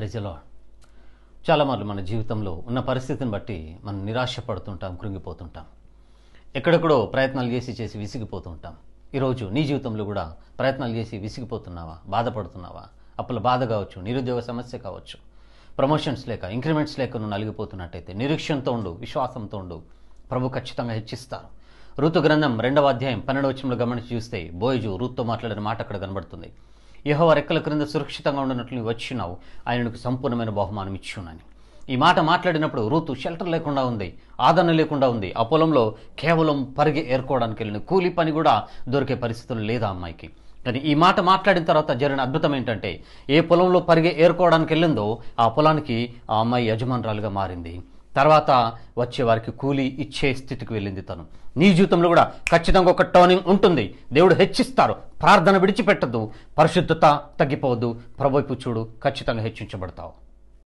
ప్రజలో చాలామార్లు మన జీవితంలో ఉన్న పరిస్థితిని బట్టి మనం నిరాశ పడుతుంటాం కృంగిపోతుంటాం ఎక్కడెక్కడో ప్రయత్నాలు చేసి చేసి విసిగిపోతుంటాం ఈరోజు నీ జీవితంలో కూడా ప్రయత్నాలు చేసి విసిగిపోతున్నావా బాధపడుతున్నావా అప్పుల బాధ కావచ్చు నిరుద్యోగ సమస్య కావచ్చు ప్రమోషన్స్ లేక ఇంక్రిమెంట్స్ లేక నువ్వు నలిగిపోతున్నట్టయితే నిరీక్షణతో ఉండు విశ్వాసంతో ఉండు ప్రభు ఖచ్చితంగా హెచ్చిస్తారు ఋతు గ్రంథం రెండవ అధ్యాయం వచ్చంలో గమనించి చూస్తే బోయజు రూత్తో మాట్లాడిన మాట అక్కడ కనబడుతుంది యహో రెక్కల క్రింద సురక్షితంగా ఉండనట్లు నువ్వు వచ్చినావు ఆయనకు సంపూర్ణమైన బహుమానం ఇచ్చున్నాను ఈ మాట మాట్లాడినప్పుడు రుతు షెల్టర్ లేకుండా ఉంది ఆదరణ లేకుండా ఉంది ఆ పొలంలో కేవలం పరిగి ఏర్కోవడానికి వెళ్ళిన కూలి పని కూడా దొరికే పరిస్థితులు లేదా అమ్మాయికి కానీ ఈ మాట మాట్లాడిన తర్వాత జరిగిన అద్భుతం ఏంటంటే ఏ పొలంలో పరిగి ఏర్కోవడానికి వెళ్ళిందో ఆ పొలానికి ఆ అమ్మాయి యజమానురాలుగా మారింది తర్వాత వచ్చే వారికి కూలి ఇచ్చే స్థితికి వెళ్ళింది తను నీ జీవితంలో కూడా ఖచ్చితంగా ఒక టర్నింగ్ ఉంటుంది దేవుడు హెచ్చిస్తారు ప్రార్థన విడిచిపెట్టద్దు పరిశుద్ధత తగ్గిపోవద్దు ప్రభుత్వ చూడు ఖచ్చితంగా హెచ్చించబడతావు